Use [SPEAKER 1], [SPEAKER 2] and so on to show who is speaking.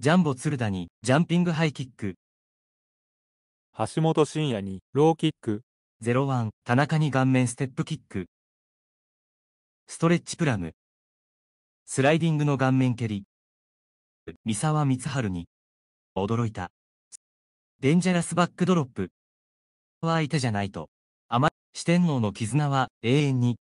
[SPEAKER 1] ジャンボ鶴田にジャンピングハイキック。橋本真也にローキック。ゼロワン田中に顔面ステップキック。ストレッチプラム。スライディングの顔面蹴り。三沢光春に。驚いた。デンジャラスバックドロップ。は相手じゃないと。甘い四天王の絆は永遠に。